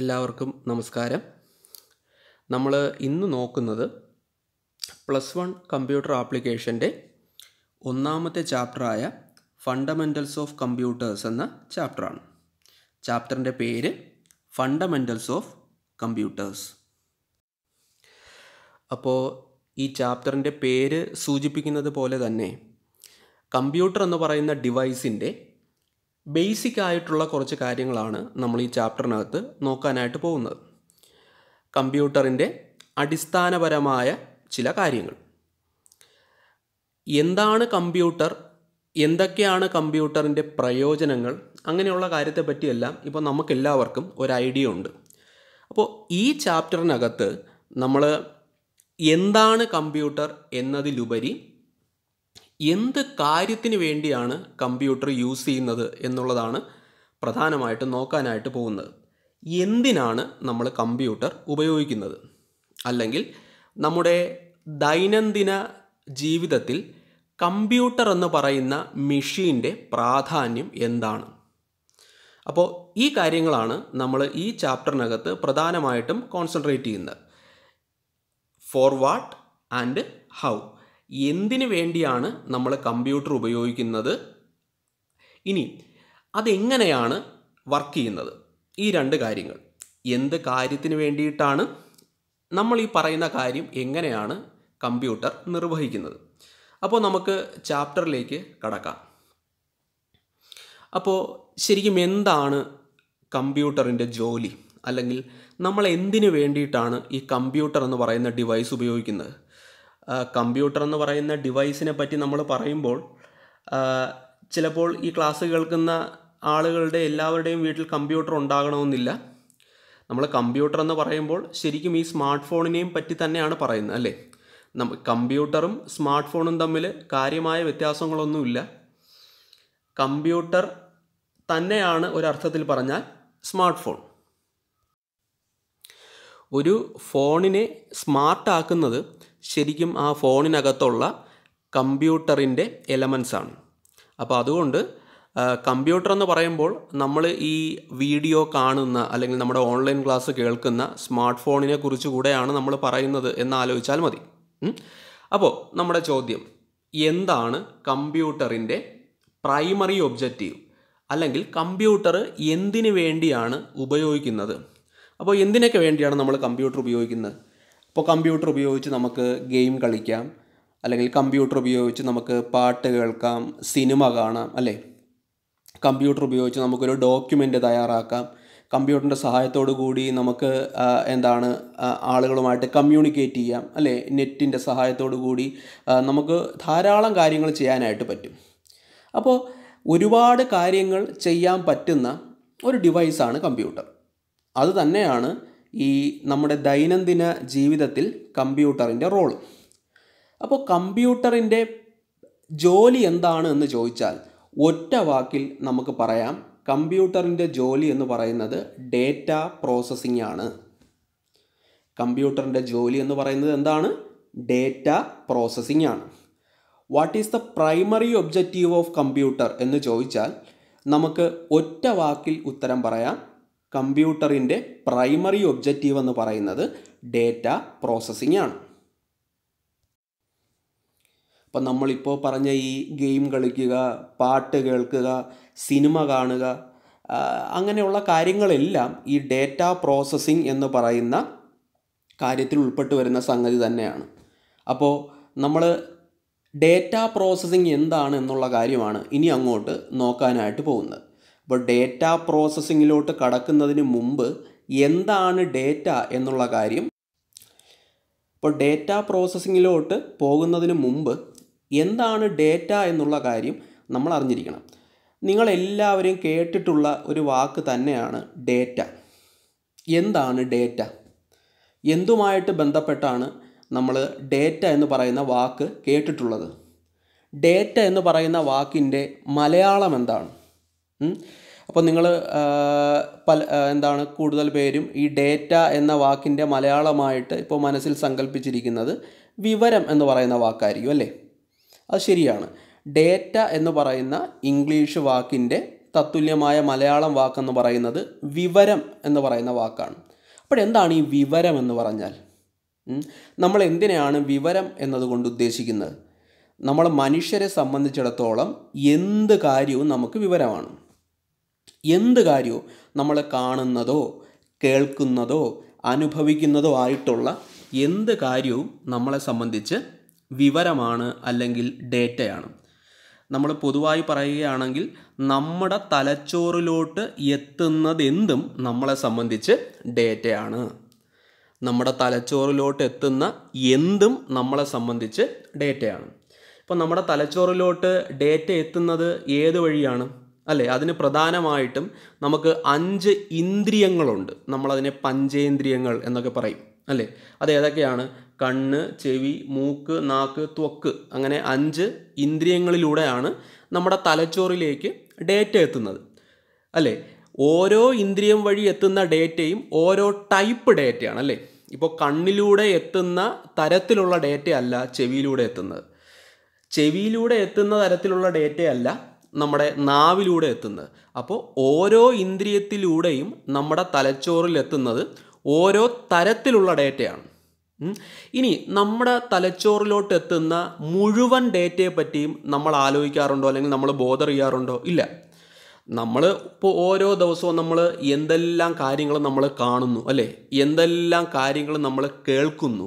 എല്ലാവർക്കും നമസ്കാരം നമ്മൾ ഇന്ന് നോക്കുന്നത് പ്ലസ് വൺ കമ്പ്യൂട്ടർ ആപ്ലിക്കേഷൻ്റെ ഒന്നാമത്തെ ചാപ്റ്ററായ ഫണ്ടമെൻ്റൽസ് ഓഫ് കമ്പ്യൂട്ടേഴ്സ് എന്ന ചാപ്റ്ററാണ് ചാപ്റ്ററിൻ്റെ പേര് ഫണ്ടമെൻ്റൽസ് ഓഫ് കമ്പ്യൂട്ടേഴ്സ് അപ്പോൾ ഈ ചാപ്റ്ററിൻ്റെ പേര് സൂചിപ്പിക്കുന്നത് പോലെ തന്നെ കമ്പ്യൂട്ടർ എന്ന് പറയുന്ന ഡിവൈസിൻ്റെ ബേസിക് ആയിട്ടുള്ള കുറച്ച് കാര്യങ്ങളാണ് നമ്മൾ ഈ ചാപ്റ്ററിനകത്ത് നോക്കാനായിട്ട് പോകുന്നത് കമ്പ്യൂട്ടറിൻ്റെ അടിസ്ഥാനപരമായ ചില കാര്യങ്ങൾ എന്താണ് കമ്പ്യൂട്ടർ എന്തൊക്കെയാണ് കമ്പ്യൂട്ടറിൻ്റെ പ്രയോജനങ്ങൾ അങ്ങനെയുള്ള കാര്യത്തെ പറ്റിയെല്ലാം ഇപ്പോൾ നമുക്കെല്ലാവർക്കും ഒരു ഐഡിയ ഉണ്ട് അപ്പോൾ ഈ ചാപ്റ്ററിനകത്ത് നമ്മൾ എന്താണ് കമ്പ്യൂട്ടർ എന്നതിലുപരി എന്ത് കാര്യത്തിന് വേണ്ടിയാണ് കമ്പ്യൂട്ടർ യൂസ് ചെയ്യുന്നത് എന്നുള്ളതാണ് പ്രധാനമായിട്ട് നോക്കാനായിട്ട് പോകുന്നത് എന്തിനാണ് നമ്മൾ കമ്പ്യൂട്ടർ ഉപയോഗിക്കുന്നത് അല്ലെങ്കിൽ നമ്മുടെ ദൈനംദിന ജീവിതത്തിൽ കമ്പ്യൂട്ടർ എന്ന് പറയുന്ന മെഷീൻ്റെ പ്രാധാന്യം എന്താണ് അപ്പോൾ ഈ കാര്യങ്ങളാണ് നമ്മൾ ഈ ചാപ്റ്ററിനകത്ത് പ്രധാനമായിട്ടും കോൺസെൻട്രേറ്റ് ചെയ്യുന്നത് വാട്ട് ആൻഡ് ഹൗ എന്തിനു വേണ്ടിയാണ് നമ്മൾ കമ്പ്യൂട്ടർ ഉപയോഗിക്കുന്നത് ഇനി അതെങ്ങനെയാണ് വർക്ക് ചെയ്യുന്നത് ഈ രണ്ട് കാര്യങ്ങൾ എന്ത് കാര്യത്തിന് വേണ്ടിയിട്ടാണ് നമ്മൾ ഈ പറയുന്ന കാര്യം എങ്ങനെയാണ് കമ്പ്യൂട്ടർ നിർവഹിക്കുന്നത് അപ്പോൾ നമുക്ക് ചാപ്റ്ററിലേക്ക് കടക്കാം അപ്പോൾ ശരിക്കും എന്താണ് കമ്പ്യൂട്ടറിൻ്റെ ജോലി അല്ലെങ്കിൽ നമ്മൾ എന്തിനു വേണ്ടിയിട്ടാണ് ഈ കമ്പ്യൂട്ടർ എന്ന് പറയുന്ന ഡിവൈസ് ഉപയോഗിക്കുന്നത് കമ്പ്യൂട്ടർ എന്ന് പറയുന്ന ഡിവൈസിനെ പറ്റി നമ്മൾ പറയുമ്പോൾ ചിലപ്പോൾ ഈ ക്ലാസ് കേൾക്കുന്ന ആളുകളുടെ എല്ലാവരുടെയും വീട്ടിൽ കമ്പ്യൂട്ടർ ഉണ്ടാകണമെന്നില്ല നമ്മൾ കമ്പ്യൂട്ടർ എന്ന് പറയുമ്പോൾ ശരിക്കും ഈ സ്മാർട്ട് ഫോണിനെയും പറ്റി തന്നെയാണ് പറയുന്നത് അല്ലേ കമ്പ്യൂട്ടറും സ്മാർട്ട് ഫോണും തമ്മിൽ കാര്യമായ വ്യത്യാസങ്ങളൊന്നുമില്ല കമ്പ്യൂട്ടർ തന്നെയാണ് ഒരർത്ഥത്തിൽ പറഞ്ഞാൽ സ്മാർട്ട് ഫോൺ ഒരു ഫോണിനെ സ്മാർട്ടാക്കുന്നത് ശരിക്കും ആ ഫോണിനകത്തുള്ള കമ്പ്യൂട്ടറിൻ്റെ എലമെൻസ് ആണ് അപ്പോൾ അതുകൊണ്ട് കമ്പ്യൂട്ടർ എന്ന് പറയുമ്പോൾ നമ്മൾ ഈ വീഡിയോ കാണുന്ന അല്ലെങ്കിൽ നമ്മുടെ ഓൺലൈൻ ക്ലാസ് കേൾക്കുന്ന സ്മാർട്ട് ഫോണിനെ കുറിച്ച് കൂടെയാണ് നമ്മൾ പറയുന്നത് എന്ന് ആലോചിച്ചാൽ മതി അപ്പോൾ നമ്മുടെ ചോദ്യം എന്താണ് കമ്പ്യൂട്ടറിൻ്റെ പ്രൈമറി ഒബ്ജക്റ്റീവ് അല്ലെങ്കിൽ കമ്പ്യൂട്ടർ എന്തിനു വേണ്ടിയാണ് ഉപയോഗിക്കുന്നത് അപ്പോൾ എന്തിനൊക്കെ വേണ്ടിയാണ് നമ്മൾ കമ്പ്യൂട്ടർ ഉപയോഗിക്കുന്നത് ഇപ്പോൾ കമ്പ്യൂട്ടർ ഉപയോഗിച്ച് നമുക്ക് ഗെയിം കളിക്കാം അല്ലെങ്കിൽ കമ്പ്യൂട്ടർ ഉപയോഗിച്ച് നമുക്ക് പാട്ട് കേൾക്കാം സിനിമ കാണാം അല്ലേ കമ്പ്യൂട്ടർ ഉപയോഗിച്ച് നമുക്കൊരു ഡോക്യുമെൻ്റ് തയ്യാറാക്കാം കമ്പ്യൂട്ടറിൻ്റെ സഹായത്തോടു കൂടി നമുക്ക് എന്താണ് ആളുകളുമായിട്ട് കമ്മ്യൂണിക്കേറ്റ് ചെയ്യാം അല്ലേ നെറ്റിൻ്റെ സഹായത്തോടു കൂടി നമുക്ക് ധാരാളം കാര്യങ്ങൾ ചെയ്യാനായിട്ട് പറ്റും അപ്പോൾ ഒരുപാട് കാര്യങ്ങൾ ചെയ്യാൻ പറ്റുന്ന ഒരു ഡിവൈസാണ് കമ്പ്യൂട്ടർ അത് തന്നെയാണ് ഈ നമ്മുടെ ദൈനംദിന ജീവിതത്തിൽ കമ്പ്യൂട്ടറിൻ്റെ റോൾ അപ്പോൾ കമ്പ്യൂട്ടറിൻ്റെ ജോലി എന്താണ് എന്ന് ചോദിച്ചാൽ ഒറ്റ വാക്കിൽ നമുക്ക് പറയാം കമ്പ്യൂട്ടറിൻ്റെ ജോലി എന്ന് പറയുന്നത് ഡേറ്റ പ്രോസസ്സിംഗ് ആണ് കമ്പ്യൂട്ടറിൻ്റെ ജോലി എന്ന് പറയുന്നത് എന്താണ് ഡേറ്റ പ്രോസസ്സിംഗ് ആണ് what is the primary objective of computer എന്ന് ചോദിച്ചാൽ നമുക്ക് ഒറ്റ വാക്കിൽ ഉത്തരം പറയാം കമ്പ്യൂട്ടറിൻ്റെ പ്രൈമറി ഒബ്ജക്റ്റീവ് എന്ന് പറയുന്നത് ഡേറ്റ പ്രോസസ്സിംഗ് ആണ് അപ്പം നമ്മളിപ്പോൾ പറഞ്ഞ ഈ ഗെയിം കളിക്കുക പാട്ട് കേൾക്കുക സിനിമ കാണുക അങ്ങനെയുള്ള കാര്യങ്ങളെല്ലാം ഈ ഡേറ്റ പ്രോസസ്സിംഗ് എന്ന് പറയുന്ന കാര്യത്തിൽ ഉൾപ്പെട്ടു വരുന്ന സംഗതി തന്നെയാണ് അപ്പോൾ നമ്മൾ ഡേറ്റ പ്രോസസ്സിംഗ് എന്താണ് എന്നുള്ള കാര്യമാണ് ഇനി അങ്ങോട്ട് നോക്കാനായിട്ട് പോകുന്നത് ഇപ്പോൾ ഡേറ്റ പ്രോസസ്സിങ്ങിലോട്ട് കടക്കുന്നതിന് മുമ്പ് എന്താണ് ഡേറ്റ എന്നുള്ള കാര്യം ഇപ്പോൾ ഡേറ്റ പ്രോസസ്സിങ്ങിലോട്ട് പോകുന്നതിന് മുമ്പ് എന്താണ് ഡേറ്റ എന്നുള്ള കാര്യം നമ്മൾ അറിഞ്ഞിരിക്കണം നിങ്ങളെല്ലാവരും കേട്ടിട്ടുള്ള ഒരു വാക്ക് തന്നെയാണ് ഡേറ്റ എന്താണ് ഡേറ്റ എന്തുമായിട്ട് ബന്ധപ്പെട്ടാണ് നമ്മൾ ഡേറ്റ എന്ന് പറയുന്ന വാക്ക് കേട്ടിട്ടുള്ളത് ഡേറ്റ എന്ന് പറയുന്ന വാക്കിൻ്റെ മലയാളം എന്താണ് അപ്പോൾ നിങ്ങൾ പല എന്താണ് കൂടുതൽ പേരും ഈ ഡേറ്റ എന്ന വാക്കിൻ്റെ മലയാളമായിട്ട് ഇപ്പോൾ മനസ്സിൽ സങ്കല്പിച്ചിരിക്കുന്നത് വിവരം എന്ന് പറയുന്ന വാക്കായിരിക്കും അല്ലേ അത് ശരിയാണ് ഡേറ്റ എന്ന് പറയുന്ന ഇംഗ്ലീഷ് വാക്കിൻ്റെ തത്തുല്യമായ മലയാളം വാക്കെന്ന് പറയുന്നത് വിവരം എന്ന് പറയുന്ന വാക്കാണ് അപ്പോൾ എന്താണ് ഈ വിവരം എന്ന് പറഞ്ഞാൽ നമ്മൾ എന്തിനാണ് വിവരം എന്നതുകൊണ്ട് ഉദ്ദേശിക്കുന്നത് നമ്മൾ മനുഷ്യരെ സംബന്ധിച്ചിടത്തോളം എന്ത് കാര്യവും നമുക്ക് വിവരമാണ് എന്ത് കാര്യവും നമ്മൾ കാണുന്നതോ കേൾക്കുന്നതോ അനുഭവിക്കുന്നതോ ആയിട്ടുള്ള എന്ത് കാര്യവും നമ്മളെ സംബന്ധിച്ച് വിവരമാണ് അല്ലെങ്കിൽ ഡേറ്റയാണ് നമ്മൾ പൊതുവായി പറയുകയാണെങ്കിൽ നമ്മുടെ തലച്ചോറിലോട്ട് എത്തുന്നതെന്തും നമ്മളെ സംബന്ധിച്ച് ഡേറ്റയാണ് നമ്മുടെ തലച്ചോറിലോട്ട് എത്തുന്ന എന്തും നമ്മളെ സംബന്ധിച്ച് ഡേറ്റയാണ് ഇപ്പോൾ നമ്മുടെ തലച്ചോറിലോട്ട് ഡേറ്റ എത്തുന്നത് ഏത് വഴിയാണ് അല്ലേ അതിന് പ്രധാനമായിട്ടും നമുക്ക് അഞ്ച് ഇന്ദ്രിയങ്ങളുണ്ട് നമ്മളതിനെ പഞ്ചേന്ദ്രിയങ്ങൾ എന്നൊക്കെ പറയും അല്ലേ അത് ഏതൊക്കെയാണ് കണ്ണ് ചെവി മൂക്ക് നാക്ക് ത്വക്ക് അങ്ങനെ അഞ്ച് ഇന്ദ്രിയങ്ങളിലൂടെയാണ് നമ്മുടെ തലച്ചോറിലേക്ക് ഡേറ്റ എത്തുന്നത് അല്ലേ ഓരോ ഇന്ദ്രിയം വഴി എത്തുന്ന ഡേറ്റയും ഓരോ ടൈപ്പ് ഡേറ്റയാണ് അല്ലേ ഇപ്പോൾ കണ്ണിലൂടെ എത്തുന്ന തരത്തിലുള്ള ഡേറ്റയല്ല ചെവിയിലൂടെ എത്തുന്നത് ചെവിയിലൂടെ എത്തുന്ന തരത്തിലുള്ള ഡേറ്റയല്ല നമ്മുടെ നാവിലൂടെ എത്തുന്നത് അപ്പോൾ ഓരോ ഇന്ദ്രിയത്തിലൂടെയും നമ്മുടെ തലച്ചോറിൽ എത്തുന്നത് ഓരോ തരത്തിലുള്ള ഡേറ്റയാണ് ഇനി നമ്മുടെ തലച്ചോറിലോട്ട് എത്തുന്ന മുഴുവൻ ഡേറ്റയെ പറ്റിയും നമ്മൾ ആലോചിക്കാറുണ്ടോ അല്ലെങ്കിൽ നമ്മൾ ബോധർ ചെയ്യാറുണ്ടോ ഇല്ല നമ്മൾ ഇപ്പോൾ ഓരോ ദിവസവും നമ്മൾ എന്തെല്ലാം കാര്യങ്ങൾ നമ്മൾ കാണുന്നു അല്ലേ എന്തെല്ലാം കാര്യങ്ങൾ നമ്മൾ കേൾക്കുന്നു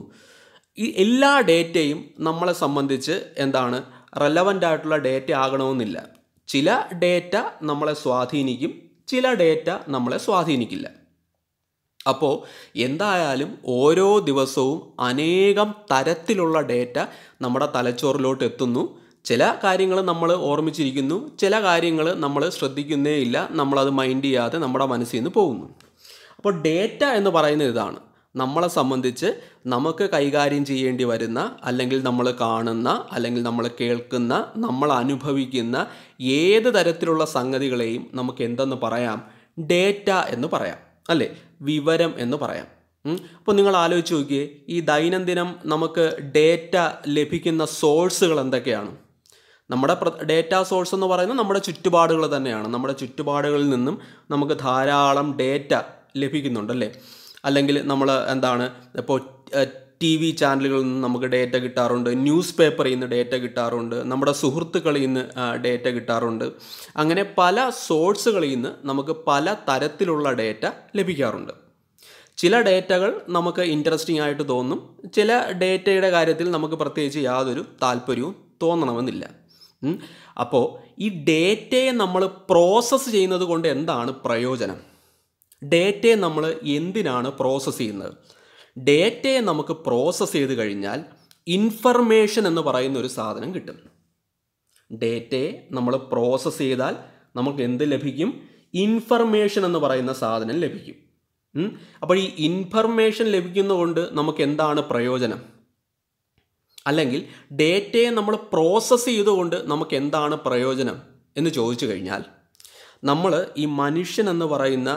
ഈ എല്ലാ ഡേറ്റയും നമ്മളെ സംബന്ധിച്ച് എന്താണ് റെലവൻ്റ് ആയിട്ടുള്ള ഡേറ്റ ആകണമെന്നില്ല ചില ഡേറ്റ നമ്മളെ സ്വാധീനിക്കും ചില ഡേറ്റ നമ്മളെ സ്വാധീനിക്കില്ല അപ്പോൾ എന്തായാലും ഓരോ ദിവസവും അനേകം തരത്തിലുള്ള ഡേറ്റ നമ്മുടെ തലച്ചോറിലോട്ട് എത്തുന്നു ചില കാര്യങ്ങൾ നമ്മൾ ഓർമ്മിച്ചിരിക്കുന്നു ചില കാര്യങ്ങൾ നമ്മൾ ശ്രദ്ധിക്കുന്നേ ഇല്ല നമ്മളത് മൈൻഡ് ചെയ്യാതെ നമ്മുടെ മനസ്സിൽ നിന്ന് പോകുന്നു അപ്പോൾ ഡേറ്റ എന്ന് പറയുന്നത് ഇതാണ് നമ്മളെ സംബന്ധിച്ച് നമുക്ക് കൈകാര്യം ചെയ്യേണ്ടി വരുന്ന അല്ലെങ്കിൽ നമ്മൾ കാണുന്ന അല്ലെങ്കിൽ നമ്മൾ കേൾക്കുന്ന നമ്മൾ അനുഭവിക്കുന്ന ഏത് തരത്തിലുള്ള സംഗതികളെയും നമുക്ക് എന്തെന്ന് പറയാം ഡേറ്റ എന്ന് പറയാം അല്ലേ വിവരം എന്ന് പറയാം അപ്പോൾ നിങ്ങൾ ആലോചിച്ച് നോക്കിയേ ഈ ദൈനംദിനം നമുക്ക് ഡേറ്റ ലഭിക്കുന്ന സോഴ്സുകൾ എന്തൊക്കെയാണ് നമ്മുടെ ഡേറ്റ സോഴ്സ് എന്ന് പറയുന്നത് നമ്മുടെ ചുറ്റുപാടുകൾ തന്നെയാണ് നമ്മുടെ ചുറ്റുപാടുകളിൽ നിന്നും നമുക്ക് ധാരാളം ഡേറ്റ ലഭിക്കുന്നുണ്ടല്ലേ അല്ലെങ്കിൽ നമ്മൾ എന്താണ് ഇപ്പോൾ ടി വി ചാനലുകളിൽ നിന്ന് നമുക്ക് ഡേറ്റ കിട്ടാറുണ്ട് ന്യൂസ് പേപ്പറിൽ നിന്ന് ഡേറ്റ കിട്ടാറുണ്ട് നമ്മുടെ സുഹൃത്തുക്കളിൽ നിന്ന് ഡേറ്റ കിട്ടാറുണ്ട് അങ്ങനെ പല സോഴ്സുകളിൽ നിന്ന് നമുക്ക് പല തരത്തിലുള്ള ഡേറ്റ ലഭിക്കാറുണ്ട് ചില ഡേറ്റകൾ നമുക്ക് ഇൻട്രസ്റ്റിംഗ് ആയിട്ട് തോന്നും ചില ഡേറ്റയുടെ കാര്യത്തിൽ നമുക്ക് പ്രത്യേകിച്ച് യാതൊരു താല്പര്യവും തോന്നണമെന്നില്ല അപ്പോൾ ഈ ഡേറ്റയെ നമ്മൾ പ്രോസസ്സ് ചെയ്യുന്നത് കൊണ്ട് എന്താണ് പ്രയോജനം ഡേറ്റയെ നമ്മൾ എന്തിനാണ് പ്രോസസ്സ് ചെയ്യുന്നത് ഡേറ്റയെ നമുക്ക് പ്രോസസ്സ് ചെയ്ത് കഴിഞ്ഞാൽ ഇൻഫർമേഷൻ എന്ന് പറയുന്ന ഒരു സാധനം കിട്ടും ഡേറ്റയെ നമ്മൾ പ്രോസസ്സ് ചെയ്താൽ നമുക്ക് എന്ത് ലഭിക്കും ഇൻഫർമേഷൻ എന്ന് പറയുന്ന സാധനം ലഭിക്കും അപ്പോൾ ഈ ഇൻഫർമേഷൻ ലഭിക്കുന്നതുകൊണ്ട് നമുക്ക് എന്താണ് പ്രയോജനം അല്ലെങ്കിൽ ഡേറ്റയെ നമ്മൾ പ്രോസസ്സ് ചെയ്തുകൊണ്ട് നമുക്ക് എന്താണ് പ്രയോജനം എന്ന് ചോദിച്ചു കഴിഞ്ഞാൽ നമ്മൾ ഈ മനുഷ്യൻ എന്ന് പറയുന്ന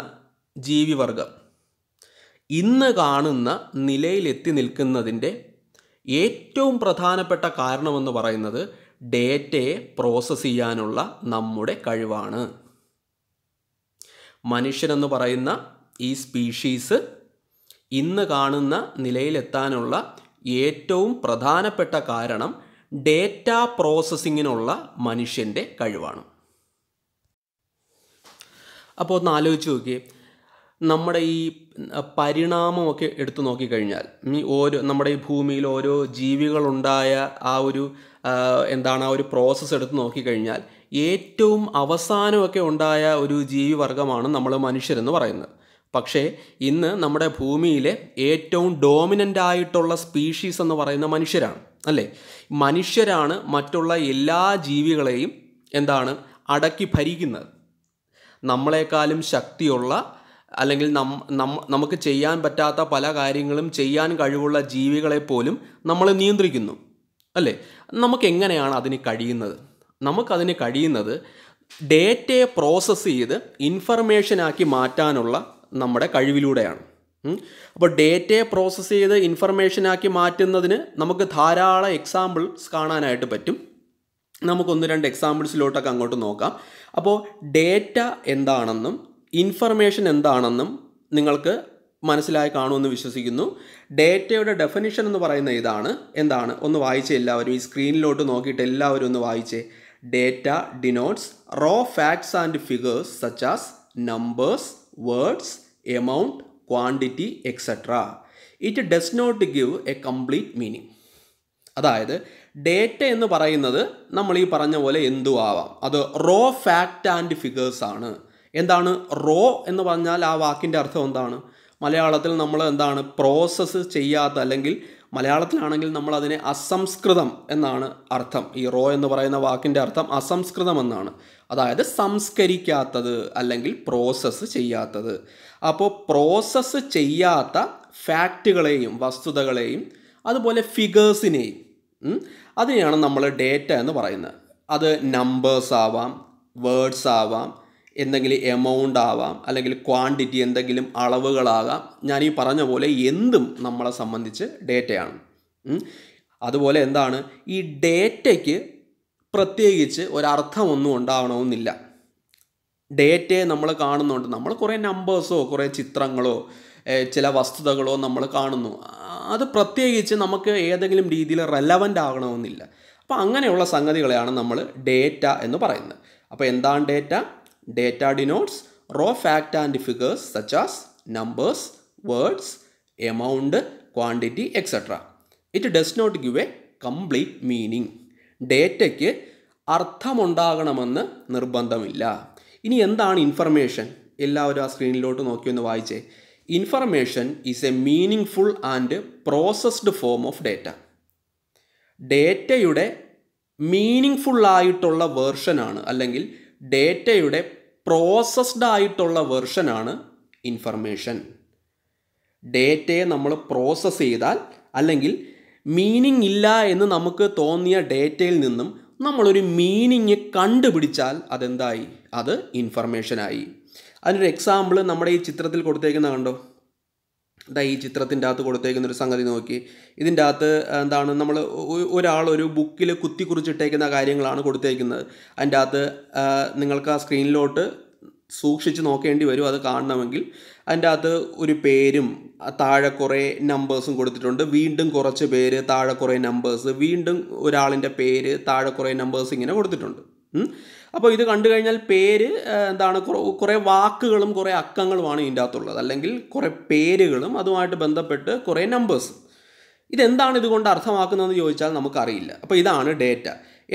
ജീവിവർഗം ഇന്ന് കാണുന്ന നിലയിലെത്തി നിൽക്കുന്നതിൻ്റെ ഏറ്റവും പ്രധാനപ്പെട്ട കാരണമെന്ന് പറയുന്നത് ഡേറ്റയെ പ്രോസസ്സ് ചെയ്യാനുള്ള നമ്മുടെ കഴിവാണ് മനുഷ്യനെന്ന് പറയുന്ന ഈ സ്പീഷീസ് ഇന്ന് കാണുന്ന നിലയിലെത്താനുള്ള ഏറ്റവും പ്രധാനപ്പെട്ട കാരണം ഡേറ്റ പ്രോസസ്സിങ്ങിനുള്ള മനുഷ്യൻ്റെ കഴിവാണ് അപ്പോൾ ഒന്ന് ആലോചിച്ച് നോക്കിയേ നമ്മുടെ ഈ പരിണാമമൊക്കെ എടുത്തു നോക്കിക്കഴിഞ്ഞാൽ ഈ ഓരോ നമ്മുടെ ഈ ഭൂമിയിൽ ഓരോ ജീവികളുണ്ടായ ആ ഒരു എന്താണ് ആ ഒരു പ്രോസസ്സ് എടുത്തു നോക്കിക്കഴിഞ്ഞാൽ ഏറ്റവും അവസാനമൊക്കെ ഉണ്ടായ ഒരു ജീവിവർഗമാണ് നമ്മൾ മനുഷ്യരെന്ന് പറയുന്നത് പക്ഷേ ഇന്ന് നമ്മുടെ ഭൂമിയിലെ ഏറ്റവും ഡോമിനൻ്റ് ആയിട്ടുള്ള സ്പീഷീസ് എന്ന് പറയുന്ന മനുഷ്യരാണ് അല്ലേ മനുഷ്യരാണ് മറ്റുള്ള എല്ലാ ജീവികളെയും എന്താണ് അടക്കി ഭരിക്കുന്നത് നമ്മളെക്കാളും ശക്തിയുള്ള അല്ലെങ്കിൽ നമുക്ക് ചെയ്യാൻ പറ്റാത്ത പല കാര്യങ്ങളും ചെയ്യാൻ കഴിവുള്ള ജീവികളെ പോലും നമ്മൾ നിയന്ത്രിക്കുന്നു അല്ലേ നമുക്ക് എങ്ങനെയാണ് അതിന് കഴിയുന്നത് നമുക്കതിന് കഴിയുന്നത് ഡേറ്റയെ പ്രോസസ്സ് ചെയ്ത് ഇൻഫർമേഷനാക്കി മാറ്റാനുള്ള നമ്മുടെ കഴിവിലൂടെയാണ് അപ്പോൾ ഡേറ്റയെ പ്രോസസ്സ് ചെയ്ത് ഇൻഫർമേഷനാക്കി മാറ്റുന്നതിന് നമുക്ക് ധാരാളം എക്സാമ്പിൾസ് കാണാനായിട്ട് പറ്റും നമുക്കൊന്ന് രണ്ട് എക്സാമ്പിൾസിലോട്ടൊക്കെ അങ്ങോട്ട് നോക്കാം അപ്പോൾ ഡേറ്റ എന്താണെന്നും ഇൻഫർമേഷൻ എന്താണെന്നും നിങ്ങൾക്ക് മനസ്സിലായി കാണുമെന്ന് വിശ്വസിക്കുന്നു ഡേറ്റയുടെ ഡെഫിനിഷൻ എന്ന് പറയുന്ന ഇതാണ് എന്താണ് ഒന്ന് വായിച്ചേ എല്ലാവരും ഈ സ്ക്രീനിലോട്ട് നോക്കിയിട്ട് എല്ലാവരും ഒന്ന് വായിച്ചേ data denotes raw facts and figures such as numbers words amount quantity etcetera it does not give a complete meaning അതായത് ഡേറ്റ എന്ന് പറയുന്നത് നമ്മൾ ഈ പറഞ്ഞ പോലെ എന്തു ആവാം അത് റോ ഫാക്റ്റ് ആൻഡ് ഫിഗേഴ്സ് ആണ് എന്താണ് റോ എന്ന് പറഞ്ഞാൽ ആ വാക്കിൻ്റെ അർത്ഥം എന്താണ് മലയാളത്തിൽ നമ്മൾ എന്താണ് പ്രോസസ്സ് ചെയ്യാത്ത അല്ലെങ്കിൽ മലയാളത്തിലാണെങ്കിൽ നമ്മൾ അതിനെ അസംസ്കൃതം എന്നാണ് അർത്ഥം ഈ റോ എന്ന് പറയുന്ന വാക്കിൻ്റെ അർത്ഥം അസംസ്കൃതം എന്നാണ് അതായത് സംസ്കരിക്കാത്തത് അല്ലെങ്കിൽ പ്രോസസ്സ് ചെയ്യാത്തത് അപ്പോൾ പ്രോസസ്സ് ചെയ്യാത്ത ഫാക്റ്റുകളെയും വസ്തുതകളെയും അതുപോലെ ഫിഗേഴ്സിനെയും അതിനെയാണ് നമ്മൾ ഡേറ്റ എന്ന് പറയുന്നത് അത് നമ്പേഴ്സ് ആവാം വേർഡ്സ് ആവാം എന്തെങ്കിലും എമൗണ്ട് ആവാം അല്ലെങ്കിൽ ക്വാണ്ടിറ്റി എന്തെങ്കിലും അളവുകളാകാം ഞാൻ ഈ പറഞ്ഞ പോലെ എന്തും നമ്മളെ സംബന്ധിച്ച് ഡേറ്റയാണ് അതുപോലെ എന്താണ് ഈ ഡേറ്റയ്ക്ക് പ്രത്യേകിച്ച് ഒരർത്ഥമൊന്നും ഉണ്ടാവണമെന്നില്ല ഡേറ്റയെ നമ്മൾ കാണുന്നുണ്ട് നമ്മൾ കുറേ നമ്പേഴ്സോ കുറേ ചിത്രങ്ങളോ ചില വസ്തുതകളോ നമ്മൾ കാണുന്നു അത് പ്രത്യേകിച്ച് നമുക്ക് ഏതെങ്കിലും രീതിയിൽ റെലവൻ്റ് ആകണമെന്നില്ല അപ്പോൾ അങ്ങനെയുള്ള സംഗതികളെയാണ് നമ്മൾ ഡേറ്റ എന്ന് പറയുന്നത് അപ്പോൾ എന്താണ് data Data denotes raw fact and figures such as numbers, words, amount, quantity, etc. It does not give a complete meaning. ഡേറ്റയ്ക്ക് അർത്ഥമുണ്ടാകണമെന്ന് നിർബന്ധമില്ല ഇനി എന്താണ് ഇൻഫർമേഷൻ എല്ലാവരും ആ സ്ക്രീനിലോട്ട് നോക്കി ഒന്ന് വായിച്ചേ information is a meaningful and processed form of data ഡേറ്റയുടെ മീനിങ് ഫുള്ളായിട്ടുള്ള വേർഷനാണ് അല്ലെങ്കിൽ ഡേറ്റയുടെ പ്രോസസ്ഡ് ആയിട്ടുള്ള വെർഷനാണ് ഇൻഫർമേഷൻ ഡേറ്റയെ നമ്മൾ പ്രോസസ്സ് ചെയ്താൽ അല്ലെങ്കിൽ മീനിങ് ഇല്ല എന്ന് നമുക്ക് തോന്നിയ ഡേറ്റയിൽ നിന്നും നമ്മളൊരു മീനിങ് കണ്ടുപിടിച്ചാൽ അതെന്തായി അത് ഇൻഫർമേഷനായി അതിനൊരു എക്സാമ്പിൾ നമ്മുടെ ഈ ചിത്രത്തിൽ കൊടുത്തേക്കുന്ന കണ്ടോ ഇതാ ഈ ചിത്രത്തിൻ്റെ അകത്ത് കൊടുത്തേക്കുന്ന ഒരു സംഗതി നോക്കി ഇതിൻ്റെ അകത്ത് എന്താണ് നമ്മൾ ഒരാൾ ഒരു ബുക്കിൽ കുത്തി കുറിച്ചിട്ടേക്കുന്ന കാര്യങ്ങളാണ് കൊടുത്തേക്കുന്നത് അതിൻ്റെ അകത്ത് നിങ്ങൾക്ക് ആ സ്ക്രീനിലോട്ട് സൂക്ഷിച്ച് നോക്കേണ്ടി വരും അത് കാണണമെങ്കിൽ അതിൻ്റെ അകത്ത് ഒരു പേരും താഴെ കുറേ നമ്പേഴ്സും കൊടുത്തിട്ടുണ്ട് വീണ്ടും കുറച്ച് പേര് താഴെ കുറേ നമ്പേഴ്സ് വീണ്ടും ഒരാളിൻ്റെ പേര് താഴെ കുറേ നമ്പേഴ്സ് ഇങ്ങനെ കൊടുത്തിട്ടുണ്ട് അപ്പോൾ ഇത് കണ്ടു കഴിഞ്ഞാൽ പേര് എന്താണ് കുറേ വാക്കുകളും കുറേ അക്കങ്ങളുമാണ് ഇതിൻ്റെ അകത്തുള്ളത് അല്ലെങ്കിൽ കുറേ പേരുകളും അതുമായിട്ട് ബന്ധപ്പെട്ട് കുറേ നമ്പേഴ്സ് ഇതെന്താണ് ഇതുകൊണ്ട് അർത്ഥമാക്കുന്നതെന്ന് ചോദിച്ചാൽ നമുക്കറിയില്ല അപ്പോൾ ഇതാണ് ഡേറ്റ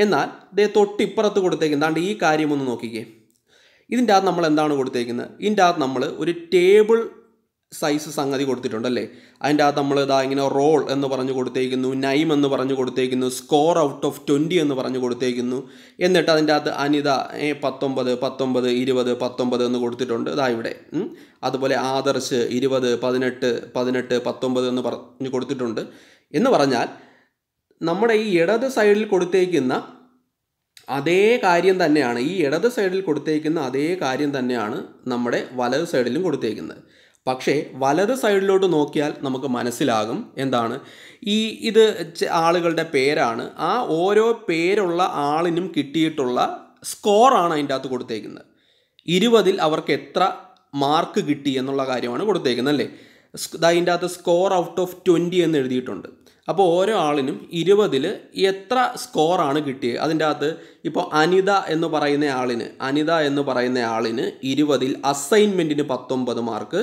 എന്നാൽ ദേ തൊട്ടിപ്പുറത്ത് കൊടുത്തേക്കുന്നത് എന്താണ്ട് ഈ കാര്യം ഒന്ന് നോക്കിക്കേ ഇതിൻ്റെ അകത്ത് നമ്മൾ എന്താണ് കൊടുത്തേക്കുന്നത് ഇതിൻ്റെ അകത്ത് നമ്മൾ ഒരു ടേബിൾ സൈസ് സംഗതി കൊടുത്തിട്ടുണ്ടല്ലേ അതിൻ്റെ അകത്ത് നമ്മൾ ഇതാ ഇങ്ങനെ റോൾ എന്ന് പറഞ്ഞു കൊടുത്തേക്കുന്നു നൈം എന്ന് പറഞ്ഞു കൊടുത്തേക്കുന്നു സ്കോർ ഔട്ട് ഓഫ് ട്വൻറ്റി എന്ന് പറഞ്ഞു കൊടുത്തേക്കുന്നു എന്നിട്ട് അതിൻ്റെ അകത്ത് അനിത പത്തൊമ്പത് പത്തൊമ്പത് ഇരുപത് പത്തൊമ്പത് എന്ന് കൊടുത്തിട്ടുണ്ട് ഇതാ ഇവിടെ അതുപോലെ ആദർശ് ഇരുപത് പതിനെട്ട് പതിനെട്ട് പത്തൊമ്പത് എന്ന് പറഞ്ഞു കൊടുത്തിട്ടുണ്ട് എന്ന് പറഞ്ഞാൽ നമ്മുടെ ഈ ഇടത് സൈഡിൽ കൊടുത്തേക്കുന്ന അതേ കാര്യം തന്നെയാണ് ഈ ഇടത് സൈഡിൽ കൊടുത്തേക്കുന്ന അതേ കാര്യം തന്നെയാണ് നമ്മുടെ വലത് സൈഡിലും കൊടുത്തേക്കുന്നത് പക്ഷേ വലത് സൈഡിലോട്ട് നോക്കിയാൽ നമുക്ക് മനസ്സിലാകും എന്താണ് ഈ ഇത് ആളുകളുടെ പേരാണ് ആ ഓരോ പേരുള്ള ആളിനും കിട്ടിയിട്ടുള്ള സ്കോറാണ് അതിൻ്റെ അകത്ത് കൊടുത്തേക്കുന്നത് ഇരുപതിൽ അവർക്ക് എത്ര മാർക്ക് കിട്ടി എന്നുള്ള കാര്യമാണ് കൊടുത്തേക്കുന്നത് അല്ലേ അതിൻ്റെ അകത്ത് സ്കോർ ഔട്ട് ഓഫ് ട്വൻറ്റി എന്ന് എഴുതിയിട്ടുണ്ട് അപ്പോൾ ഓരോ ആളിനും ഇരുപതിൽ എത്ര സ്കോറാണ് കിട്ടിയത് അതിൻ്റെ അകത്ത് ഇപ്പോൾ അനിത എന്ന് പറയുന്ന ആളിന് അനിത എന്ന് പറയുന്ന ആളിന് ഇരുപതിൽ അസൈൻമെൻറ്റിന് പത്തൊമ്പത് മാർക്ക്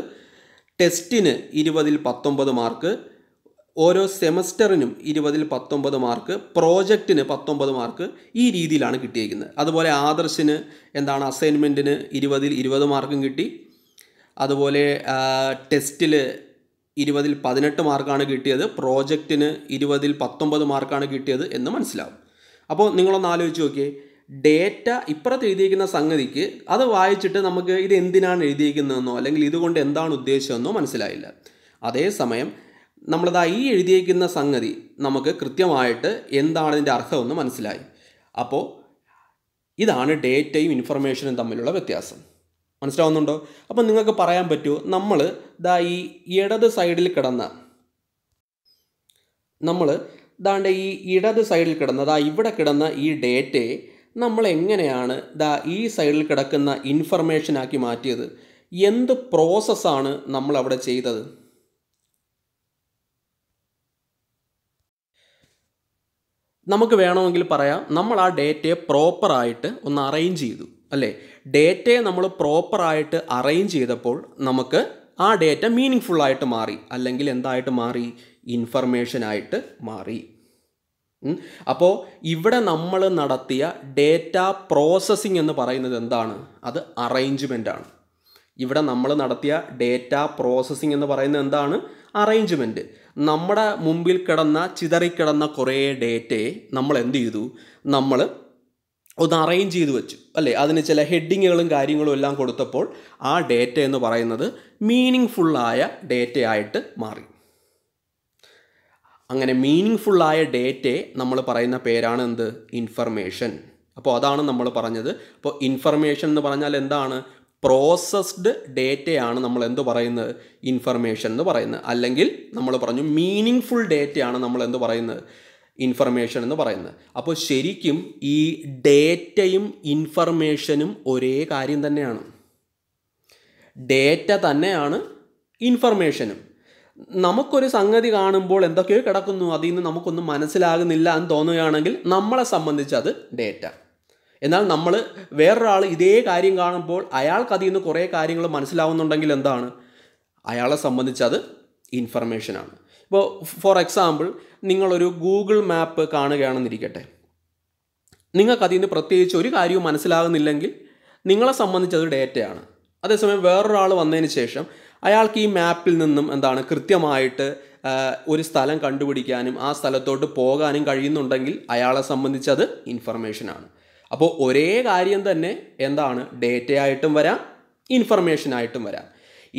ടെസ്റ്റിന് ഇരുപതിൽ പത്തൊമ്പത് മാർക്ക് ഓരോ സെമസ്റ്ററിനും ഇരുപതിൽ പത്തൊമ്പത് മാർക്ക് പ്രോജക്റ്റിന് പത്തൊമ്പത് മാർക്ക് ഈ രീതിയിലാണ് കിട്ടിയിരിക്കുന്നത് അതുപോലെ ആദർശിന് എന്താണ് അസൈൻമെൻറ്റിന് ഇരുപതിൽ ഇരുപത് മാർക്കും കിട്ടി അതുപോലെ ടെസ്റ്റിൽ ഇരുപതിൽ പതിനെട്ട് മാർക്കാണ് കിട്ടിയത് പ്രോജക്റ്റിന് ഇരുപതിൽ പത്തൊമ്പത് മാർക്കാണ് കിട്ടിയത് എന്ന് മനസ്സിലാവും അപ്പോൾ നിങ്ങളൊന്ന് ആലോചിച്ച് നോക്കിയേ ഡേറ്റ ഇപ്പുറത്ത് എഴുതിയിരിക്കുന്ന സംഗതിക്ക് അത് വായിച്ചിട്ട് നമുക്ക് ഇത് എന്തിനാണ് എഴുതിയിരിക്കുന്നതെന്നോ അല്ലെങ്കിൽ ഇതുകൊണ്ട് എന്താണ് ഉദ്ദേശമെന്നോ മനസ്സിലായില്ല അതേസമയം നമ്മളത് ഈ എഴുതിയിരിക്കുന്ന സംഗതി നമുക്ക് കൃത്യമായിട്ട് എന്താണ് ഇതിൻ്റെ അർത്ഥമെന്ന് മനസ്സിലായി അപ്പോൾ ഇതാണ് ഡേറ്റയും ഇൻഫർമേഷനും തമ്മിലുള്ള വ്യത്യാസം മനസ്സിലാവുന്നുണ്ടോ അപ്പം നിങ്ങൾക്ക് പറയാൻ പറ്റുമോ നമ്മൾ ദാ ഈ ഇടത് സൈഡിൽ കിടന്ന നമ്മൾ ദാണ്ട് ഈ ഇടത് സൈഡിൽ കിടന്ന ദാ ഇവിടെ കിടന്ന ഈ ഡേറ്റയെ നമ്മൾ എങ്ങനെയാണ് ദാ ഈ സൈഡിൽ കിടക്കുന്ന ഇൻഫർമേഷനാക്കി മാറ്റിയത് എന്ത് പ്രോസസ്സാണ് നമ്മൾ അവിടെ ചെയ്തത് നമുക്ക് വേണമെങ്കിൽ പറയാം നമ്മൾ ആ ഡേറ്റയെ പ്രോപ്പറായിട്ട് ഒന്ന് അറേഞ്ച് ചെയ്തു അല്ലേ ഡേറ്റയെ നമ്മൾ പ്രോപ്പറായിട്ട് അറേഞ്ച് ചെയ്തപ്പോൾ നമുക്ക് ആ ഡേറ്റ മീനിങ് ഫുള്ളായിട്ട് മാറി അല്ലെങ്കിൽ എന്തായിട്ട് മാറി ഇൻഫർമേഷനായിട്ട് മാറി അപ്പോൾ ഇവിടെ നമ്മൾ നടത്തിയ ഡേറ്റ പ്രോസസ്സിംഗ് എന്ന് പറയുന്നത് എന്താണ് അത് അറേഞ്ച്മെൻ്റ് ആണ് ഇവിടെ നമ്മൾ നടത്തിയ ഡേറ്റ പ്രോസസ്സിംഗ് എന്ന് പറയുന്നത് എന്താണ് അറേഞ്ച്മെൻറ്റ് നമ്മുടെ മുമ്പിൽ കിടന്ന ചിതറിക്കിടന്ന കുറേ ഡേറ്റയെ നമ്മൾ എന്ത് ചെയ്തു നമ്മൾ ഒന്ന് അറേഞ്ച് ചെയ്ത് വെച്ചു അല്ലേ അതിന് ചില ഹെഡിങ്ങുകളും കാര്യങ്ങളും എല്ലാം കൊടുത്തപ്പോൾ ആ ഡേറ്റ എന്ന് പറയുന്നത് മീനിങ് ഫുള്ളായ ഡേറ്റയായിട്ട് മാറി അങ്ങനെ മീനിങ് ഫുള്ളായ ഡേറ്റയെ നമ്മൾ പറയുന്ന പേരാണ് എന്ത് ഇൻഫർമേഷൻ അപ്പോൾ അതാണ് നമ്മൾ പറഞ്ഞത് അപ്പോൾ ഇൻഫർമേഷൻ എന്ന് പറഞ്ഞാൽ എന്താണ് പ്രോസസ്ഡ് ഡേറ്റയാണ് നമ്മൾ എന്ത് പറയുന്നത് ഇൻഫർമേഷൻ എന്ന് പറയുന്നത് അല്ലെങ്കിൽ നമ്മൾ പറഞ്ഞു മീനിങ് ഫുൾ ഡേറ്റയാണ് നമ്മൾ എന്ത് പറയുന്നത് ഇൻഫർമേഷൻ എന്ന് പറയുന്നത് അപ്പോൾ ശരിക്കും ഈ ഡേറ്റയും ഇൻഫർമേഷനും ഒരേ കാര്യം തന്നെയാണ് ഡേറ്റ തന്നെയാണ് ഇൻഫർമേഷനും നമുക്കൊരു സംഗതി കാണുമ്പോൾ എന്തൊക്കെയോ കിടക്കുന്നു അതിൽ നിന്ന് നമുക്കൊന്നും മനസ്സിലാകുന്നില്ല എന്ന് തോന്നുകയാണെങ്കിൽ നമ്മളെ സംബന്ധിച്ച് അത് ഡേറ്റ എന്നാൽ നമ്മൾ വേറൊരാൾ ഇതേ കാര്യം കാണുമ്പോൾ അയാൾക്ക് അതിൽ നിന്ന് കുറേ കാര്യങ്ങൾ മനസ്സിലാവുന്നുണ്ടെങ്കിൽ എന്താണ് അയാളെ സംബന്ധിച്ച് അത് ഇൻഫർമേഷനാണ് ഇപ്പോൾ ഫോർ എക്സാമ്പിൾ നിങ്ങളൊരു ഗൂഗിൾ മാപ്പ് കാണുകയാണെന്നിരിക്കട്ടെ അതിൽ നിന്ന് പ്രത്യേകിച്ച് ഒരു കാര്യവും മനസ്സിലാകുന്നില്ലെങ്കിൽ നിങ്ങളെ സംബന്ധിച്ചത് ഡേറ്റയാണ് അതേസമയം വേറൊരാൾ വന്നതിന് ശേഷം അയാൾക്ക് ഈ മാപ്പിൽ നിന്നും എന്താണ് കൃത്യമായിട്ട് ഒരു സ്ഥലം കണ്ടുപിടിക്കാനും ആ സ്ഥലത്തോട്ട് പോകാനും കഴിയുന്നുണ്ടെങ്കിൽ അയാളെ സംബന്ധിച്ചത് ഇൻഫർമേഷനാണ് അപ്പോൾ ഒരേ കാര്യം തന്നെ എന്താണ് ഡേറ്റയായിട്ടും വരാം ഇൻഫർമേഷനായിട്ടും വരാം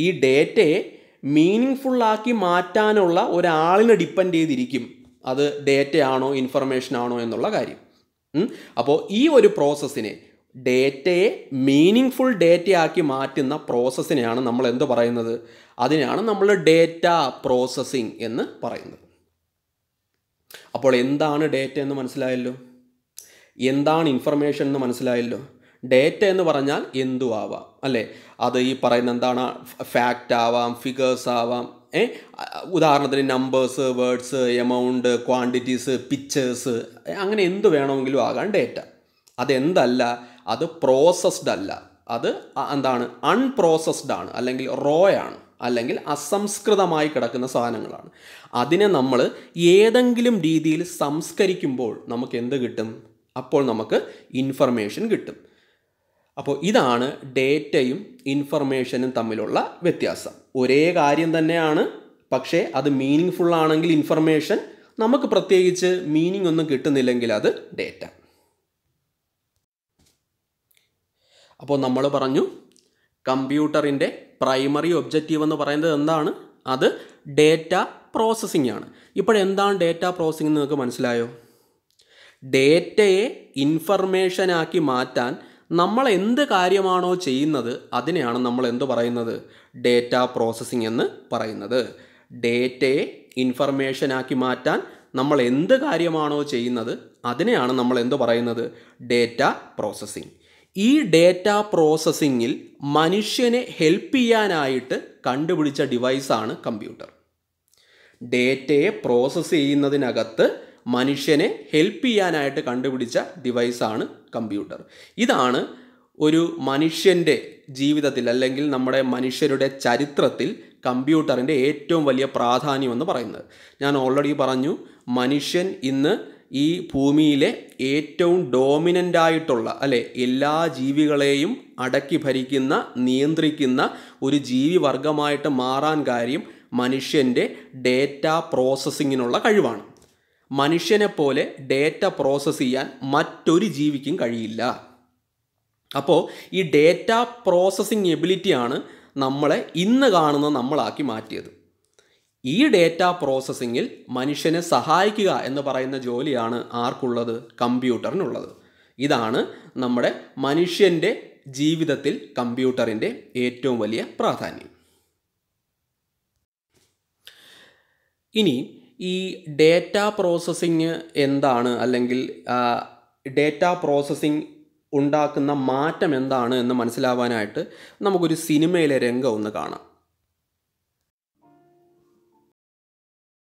ഈ ഡേറ്റയെ മീനിങ് ഫുള്ളാക്കി മാറ്റാനുള്ള ഒരാളിനെ ഡിപ്പെൻഡ് ചെയ്തിരിക്കും അത് ഡേറ്റയാണോ ഇൻഫർമേഷനാണോ എന്നുള്ള കാര്യം അപ്പോൾ ഈ ഒരു പ്രോസസ്സിനെ ഡേറ്റയെ മീനിങ് ഡേറ്റയാക്കി മാറ്റുന്ന പ്രോസസ്സിനെയാണ് നമ്മൾ എന്ത് പറയുന്നത് അതിനെയാണ് നമ്മൾ ഡേറ്റ പ്രോസസ്സിംഗ് എന്ന് പറയുന്നത് അപ്പോൾ എന്താണ് ഡേറ്റ എന്ന് മനസ്സിലായല്ലോ എന്താണ് ഇൻഫർമേഷൻ എന്ന് മനസ്സിലായല്ലോ ഡേറ്റ എന്ന് പറഞ്ഞാൽ എന്തു ആവാം അല്ലേ അത് ഈ പറയുന്ന എന്താണ് ഫാക്റ്റ് ആവാം ഫിഗേഴ്സ് ആവാം ഏ ഉദാഹരണത്തിന് numbers words amount quantities pictures അങ്ങനെ എന്ത് വേണമെങ്കിലും ആകാം ഡേറ്റ അതെന്തല്ല അത് പ്രോസസ്ഡ് അല്ല അത് എന്താണ് അൺപ്രോസസ്ഡ് ആണ് അല്ലെങ്കിൽ റോ ആണ് അല്ലെങ്കിൽ അസംസ്കൃതമായി കിടക്കുന്ന സാധനങ്ങളാണ് അതിനെ നമ്മൾ ഏതെങ്കിലും രീതിയിൽ സംസ്കരിക്കുമ്പോൾ നമുക്ക് എന്ത് കിട്ടും അപ്പോൾ നമുക്ക് ഇൻഫർമേഷൻ കിട്ടും അപ്പോൾ ഇതാണ് ഡേറ്റയും ഇൻഫർമേഷനും തമ്മിലുള്ള വ്യത്യാസം ഒരേ കാര്യം തന്നെയാണ് പക്ഷേ അത് മീനിങ് ഫുള്ളാണെങ്കിൽ ആണെങ്കിൽ ഇൻഫർമേഷൻ നമുക്ക് പ്രത്യേകിച്ച് മീനിങ് ഒന്നും കിട്ടുന്നില്ലെങ്കിൽ അത് ഡേറ്റ അപ്പോൾ നമ്മൾ പറഞ്ഞു കമ്പ്യൂട്ടറിൻ്റെ പ്രൈമറി ഒബ്ജക്റ്റീവ് എന്ന് പറയുന്നത് എന്താണ് അത് ഡേറ്റ പ്രോസസ്സിംഗ് ആണ് ഇപ്പോഴെന്താണ് ഡേറ്റ പ്രോസസ്സിംഗ് നിങ്ങൾക്ക് മനസ്സിലായോ ഡേറ്റയെ ഇൻഫർമേഷനാക്കി മാറ്റാൻ നമ്മൾ എന്ത് കാര്യമാണോ ചെയ്യുന്നത് അതിനെയാണ് നമ്മൾ എന്ത് പറയുന്നത് ഡേറ്റ പ്രോസസ്സിംഗ് എന്ന് പറയുന്നത് ഡേറ്റയെ ഇൻഫർമേഷനാക്കി മാറ്റാൻ നമ്മൾ എന്ത് കാര്യമാണോ ചെയ്യുന്നത് അതിനെയാണ് നമ്മൾ എന്ത് പറയുന്നത് ഡേറ്റ പ്രോസസ്സിംഗ് ഈ ഡേറ്റ പ്രോസസ്സിങ്ങിൽ മനുഷ്യനെ ഹെൽപ്പ് ചെയ്യാനായിട്ട് കണ്ടുപിടിച്ച ഡിവൈസാണ് കമ്പ്യൂട്ടർ ഡേറ്റയെ പ്രോസസ്സ് ചെയ്യുന്നതിനകത്ത് മനുഷ്യനെ ഹെൽപ്പ് ചെയ്യാനായിട്ട് കണ്ടുപിടിച്ച ഡിവൈസാണ് കമ്പ്യൂട്ടർ ഇതാണ് ഒരു മനുഷ്യൻ്റെ ജീവിതത്തിൽ അല്ലെങ്കിൽ നമ്മുടെ മനുഷ്യരുടെ ചരിത്രത്തിൽ കമ്പ്യൂട്ടറിൻ്റെ ഏറ്റവും വലിയ പ്രാധാന്യം എന്ന് പറയുന്നത് ഞാൻ ഓൾറെഡി പറഞ്ഞു മനുഷ്യൻ ഇന്ന് ഈ ഭൂമിയിലെ ഏറ്റവും ഡോമിനൻ്റ് ആയിട്ടുള്ള അല്ലെ എല്ലാ ജീവികളെയും അടക്കി ഭരിക്കുന്ന നിയന്ത്രിക്കുന്ന ഒരു ജീവിവർഗമായിട്ട് മാറാൻ കാര്യം മനുഷ്യൻ്റെ ഡേറ്റ പ്രോസസ്സിങ്ങിനുള്ള കഴിവാണ് മനുഷ്യനെപ്പോലെ ഡേറ്റ പ്രോസസ്സ് ചെയ്യാൻ മറ്റൊരു ജീവിക്കും കഴിയില്ല അപ്പോൾ ഈ ഡേറ്റ പ്രോസസ്സിങ് എബിലിറ്റിയാണ് നമ്മളെ ഇന്ന് കാണുന്ന നമ്മളാക്കി മാറ്റിയത് ഈ ഡേറ്റ പ്രോസസ്സിങ്ങിൽ മനുഷ്യനെ സഹായിക്കുക എന്ന് പറയുന്ന ജോലിയാണ് ആർക്കുള്ളത് കമ്പ്യൂട്ടറിനുള്ളത് ഇതാണ് നമ്മുടെ മനുഷ്യൻ്റെ ജീവിതത്തിൽ കമ്പ്യൂട്ടറിൻ്റെ ഏറ്റവും വലിയ പ്രാധാന്യം ഇനി ഈ ഡേറ്റ പ്രോസസ്സിങ് എന്താണ് അല്ലെങ്കിൽ ഡേറ്റ പ്രോസസ്സിങ് ഉണ്ടാക്കുന്ന മാറ്റം എന്താണ് എന്ന് മനസ്സിലാവാനായിട്ട് നമുക്കൊരു സിനിമയിലെ രംഗം ഒന്ന് കാണാം